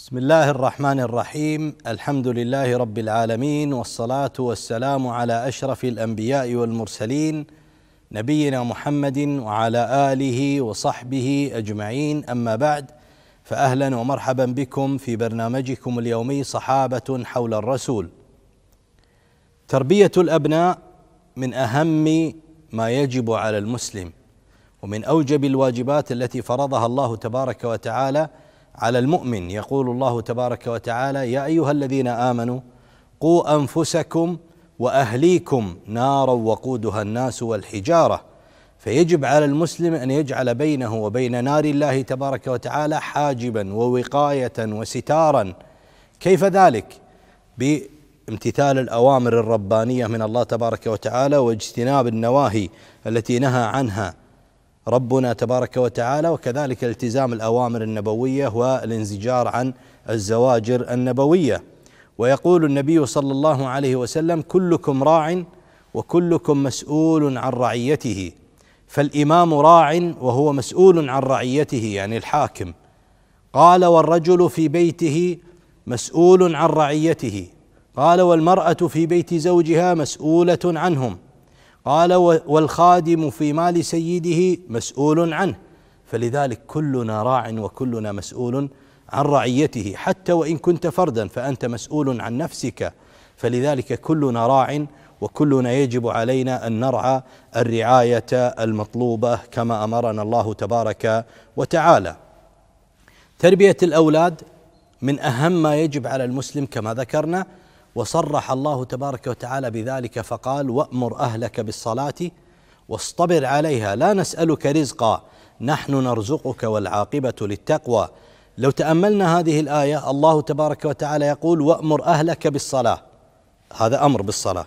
بسم الله الرحمن الرحيم الحمد لله رب العالمين والصلاه والسلام على اشرف الانبياء والمرسلين نبينا محمد وعلى اله وصحبه اجمعين اما بعد فاهلا ومرحبا بكم في برنامجكم اليومي صحابه حول الرسول تربيه الابناء من اهم ما يجب على المسلم ومن اوجب الواجبات التي فرضها الله تبارك وتعالى على المؤمن يقول الله تبارك وتعالى يا ايها الذين امنوا قوا انفسكم واهليكم نارا وقودها الناس والحجاره فيجب على المسلم ان يجعل بينه وبين نار الله تبارك وتعالى حاجبا ووقايه وستارا كيف ذلك بامتثال الاوامر الربانيه من الله تبارك وتعالى واجتناب النواهي التي نهى عنها ربنا تبارك وتعالى وكذلك التزام الاوامر النبويه والانزجار عن الزواجر النبويه ويقول النبي صلى الله عليه وسلم كلكم راع وكلكم مسؤول عن رعيته فالامام راع وهو مسؤول عن رعيته يعني الحاكم قال والرجل في بيته مسؤول عن رعيته قال والمراه في بيت زوجها مسؤوله عنهم قال والخادم في مال سيده مسؤول عنه فلذلك كلنا راع وكلنا مسؤول عن رعيته حتى وان كنت فردا فانت مسؤول عن نفسك فلذلك كلنا راع وكلنا يجب علينا ان نرعى الرعايه المطلوبه كما امرنا الله تبارك وتعالى. تربيه الاولاد من اهم ما يجب على المسلم كما ذكرنا وصرح الله تبارك وتعالى بذلك فقال وامر اهلك بالصلاه واصطبر عليها لا نسالك رزقا نحن نرزقك والعاقبه للتقوى لو تاملنا هذه الايه الله تبارك وتعالى يقول وامر اهلك بالصلاه هذا امر بالصلاه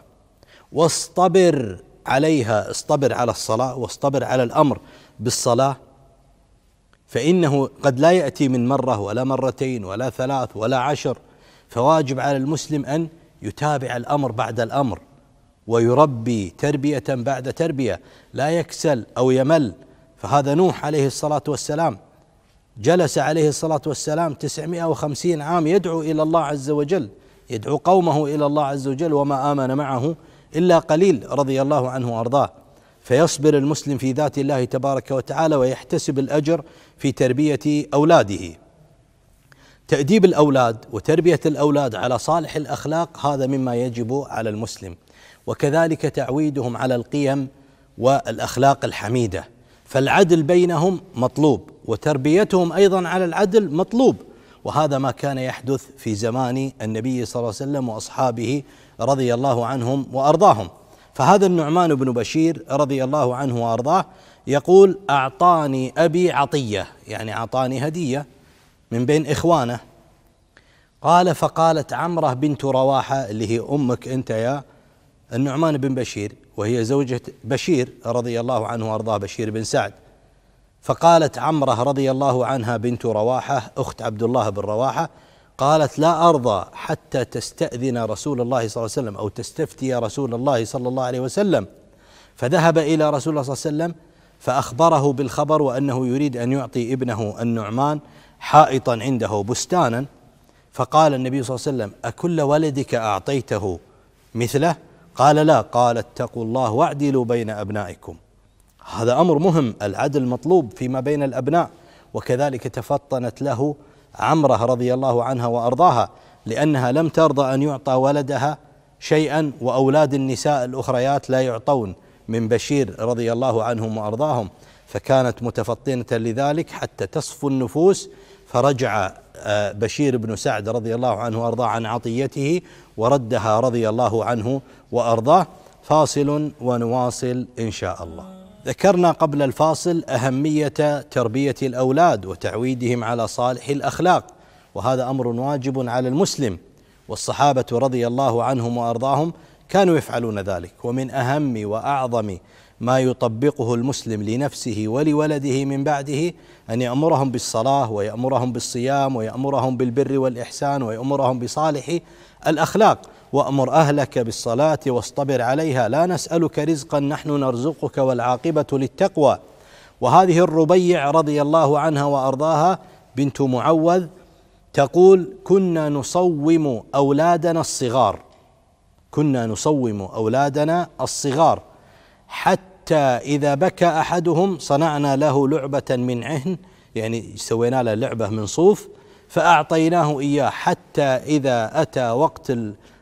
واصطبر عليها اصطبر على الصلاه واصطبر على الامر بالصلاه فانه قد لا ياتي من مره ولا مرتين ولا ثلاث ولا عشر فواجب على المسلم ان يتابع الامر بعد الامر ويربي تربيه بعد تربيه لا يكسل او يمل فهذا نوح عليه الصلاه والسلام جلس عليه الصلاه والسلام 950 عام يدعو الى الله عز وجل يدعو قومه الى الله عز وجل وما امن معه الا قليل رضي الله عنه وارضاه فيصبر المسلم في ذات الله تبارك وتعالى ويحتسب الاجر في تربيه اولاده تأديب الأولاد وتربية الأولاد على صالح الأخلاق هذا مما يجب على المسلم وكذلك تعويدهم على القيم والأخلاق الحميدة فالعدل بينهم مطلوب وتربيتهم أيضا على العدل مطلوب وهذا ما كان يحدث في زمان النبي صلى الله عليه وسلم وأصحابه رضي الله عنهم وأرضاهم فهذا النعمان بن بشير رضي الله عنه وأرضاه يقول أعطاني أبي عطية يعني أعطاني هدية من بين إخوانه قال فقالت عمرة بنت رواحة اللي هي أمك أنت يا النعمان بن بشير وهي زوجة بشير رضي الله عنه وأرضاه بشير بن سعد فقالت عمرة رضي الله عنها بنت رواحة أخت عبد الله بن رواحة قالت لا أرضى حتى تستأذن رسول الله صلى الله عليه وسلم أو تستفتي رسول الله صلى الله عليه وسلم فذهب إلى رسول الله صلى الله عليه وسلم فأخبره بالخبر وأنه يريد أن يعطي ابنه النعمان حائطا عنده بستانا فقال النبي صلى الله عليه وسلم أكل ولدك أعطيته مثله قال لا قال اتقوا الله واعدلوا بين أبنائكم هذا أمر مهم العدل مطلوب فيما بين الأبناء وكذلك تفطنت له عمره رضي الله عنها وأرضاها لأنها لم ترضى أن يعطى ولدها شيئا وأولاد النساء الأخريات لا يعطون من بشير رضي الله عنهم وأرضاهم فكانت متفطنة لذلك حتى تصفو النفوس فرجع آه، بشير بن سعد رضي الله عنه وارضاه عن عطيته وردها رضي الله عنه وارضاه فاصل ونواصل ان شاء الله. ذكرنا قبل الفاصل اهميه تربيه الاولاد وتعويدهم على صالح الاخلاق وهذا امر واجب على المسلم والصحابه رضي الله عنهم وارضاهم كانوا يفعلون ذلك ومن اهم واعظم ما يطبقه المسلم لنفسه ولولده من بعده ان يامرهم بالصلاه ويامرهم بالصيام ويامرهم بالبر والاحسان ويامرهم بصالح الاخلاق وامر اهلك بالصلاه واصطبر عليها لا نسالك رزقا نحن نرزقك والعاقبه للتقوى وهذه الربيع رضي الله عنها وارضاها بنت معوذ تقول كنا نصوم اولادنا الصغار كنا نصوم اولادنا الصغار حتى حتى إذا بكى أحدهم صنعنا له لعبة من عهن يعني سوينا له لعبة من صوف فأعطيناه إياه حتى إذا أتى وقت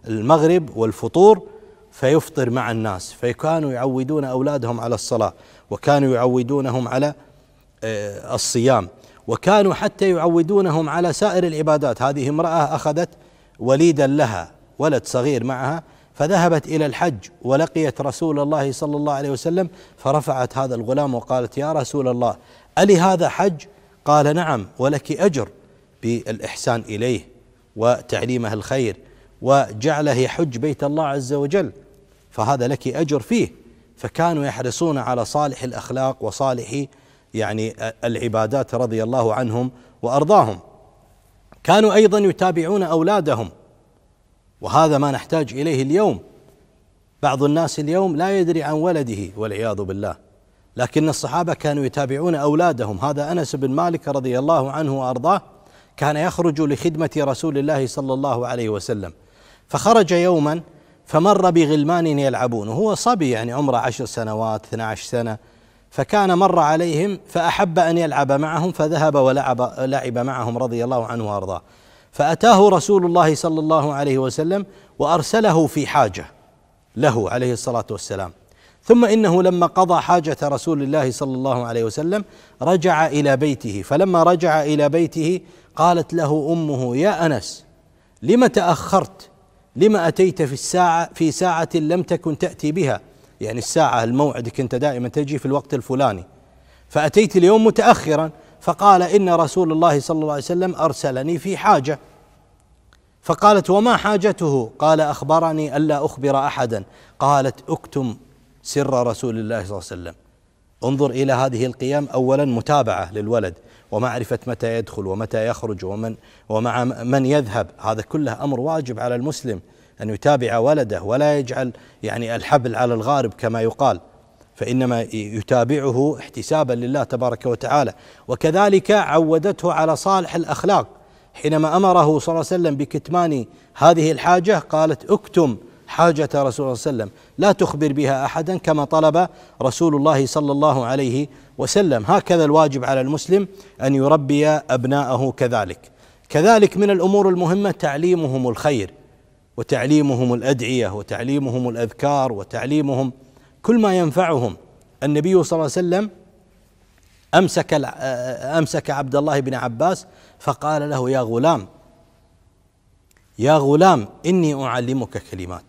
المغرب والفطور فيفطر مع الناس فكانوا يعودون أولادهم على الصلاة وكانوا يعودونهم على آه، الصيام وكانوا حتى يعودونهم على سائر العبادات هذه امرأة أخذت وليدا لها ولد صغير معها فذهبت الى الحج ولقيت رسول الله صلى الله عليه وسلم فرفعت هذا الغلام وقالت يا رسول الله الي هذا حج قال نعم ولك اجر بالاحسان اليه وتعليمه الخير وجعله يحج بيت الله عز وجل فهذا لك اجر فيه فكانوا يحرصون على صالح الاخلاق وصالح يعني العبادات رضي الله عنهم وارضاهم كانوا ايضا يتابعون اولادهم وهذا ما نحتاج اليه اليوم بعض الناس اليوم لا يدري عن ولده والعياذ بالله لكن الصحابه كانوا يتابعون اولادهم هذا انس بن مالك رضي الله عنه وارضاه كان يخرج لخدمه رسول الله صلى الله عليه وسلم فخرج يوما فمر بغلمان يلعبون وهو صبي يعني عمره عشر سنوات 12 سنه فكان مر عليهم فأحب أن يلعب معهم فذهب ولعب لعب معهم رضي الله عنه وأرضاه فأتاه رسول الله صلى الله عليه وسلم وأرسله في حاجة له عليه الصلاة والسلام ثم انه لما قضى حاجه رسول الله صلى الله عليه وسلم رجع الى بيته فلما رجع الى بيته قالت له امه يا انس لم تاخرت لم اتيت في الساعه في ساعه لم تكن تاتي بها يعني الساعه الموعد كنت دائما تجي في الوقت الفلاني فاتيت اليوم متاخرا فقال إن رسول الله صلى الله عليه وسلم أرسلني في حاجة فقالت وما حاجته قال أخبرني ألا أخبر أحدا قالت أكتم سر رسول الله صلى الله عليه وسلم انظر إلى هذه القيام أولا متابعة للولد ومعرفة متى يدخل ومتى يخرج ومن ومع من يذهب هذا كله أمر واجب على المسلم أن يتابع ولده ولا يجعل يعني الحبل على الغارب كما يقال فإنما يتابعه احتسابا لله تبارك وتعالى وكذلك عودته على صالح الأخلاق حينما أمره صلى الله عليه وسلم بكتمان هذه الحاجة قالت اكتم حاجة رسول الله صلى الله عليه وسلم لا تخبر بها أحدا كما طلب رسول الله صلى الله عليه وسلم هكذا الواجب على المسلم أن يربي أبناءه كذلك كذلك من الأمور المهمة تعليمهم الخير وتعليمهم الأدعية وتعليمهم الأذكار وتعليمهم كل ما ينفعهم النبي صلى الله عليه وسلم امسك آه، امسك عبد الله بن عباس فقال له يا غلام يا غلام اني اعلمك كلمات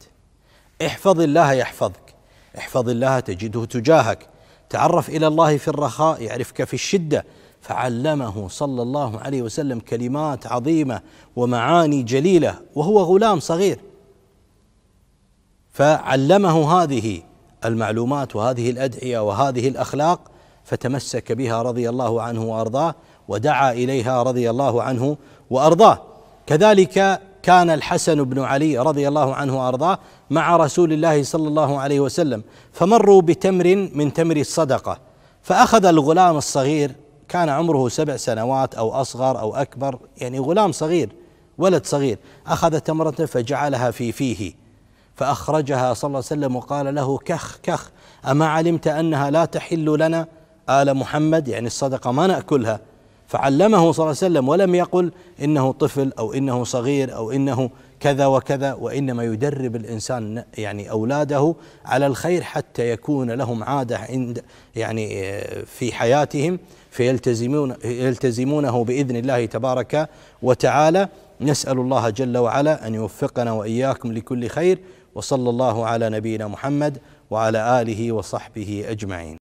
احفظ الله يحفظك احفظ الله تجده تجاهك تعرف الى الله في الرخاء يعرفك في الشده فعلمه صلى الله عليه وسلم كلمات عظيمه ومعاني جليله وهو غلام صغير فعلمه هذه المعلومات وهذه الادعيه وهذه الاخلاق فتمسك بها رضي الله عنه وارضاه ودعا اليها رضي الله عنه وارضاه كذلك كان الحسن بن علي رضي الله عنه وارضاه مع رسول الله صلى الله عليه وسلم فمروا بتمر من تمر الصدقه فاخذ الغلام الصغير كان عمره سبع سنوات او اصغر او اكبر يعني غلام صغير ولد صغير اخذ تمره فجعلها في فيه فأخرجها صلى الله عليه وسلم وقال له كخ كخ أما علمت أنها لا تحل لنا آل محمد يعني الصدقة ما نأكلها فعلمه صلى الله عليه وسلم ولم يقل إنه طفل أو إنه صغير أو إنه كذا وكذا وإنما يدرب الإنسان يعني أولاده على الخير حتى يكون لهم عادة عند يعني آه، في حياتهم فيلتزمون يلتزمونه بإذن الله تبارك وتعالى نسأل الله جل وعلا أن يوفقنا وإياكم لكل خير وصلى الله على نبينا محمد وعلى آله وصحبه أجمعين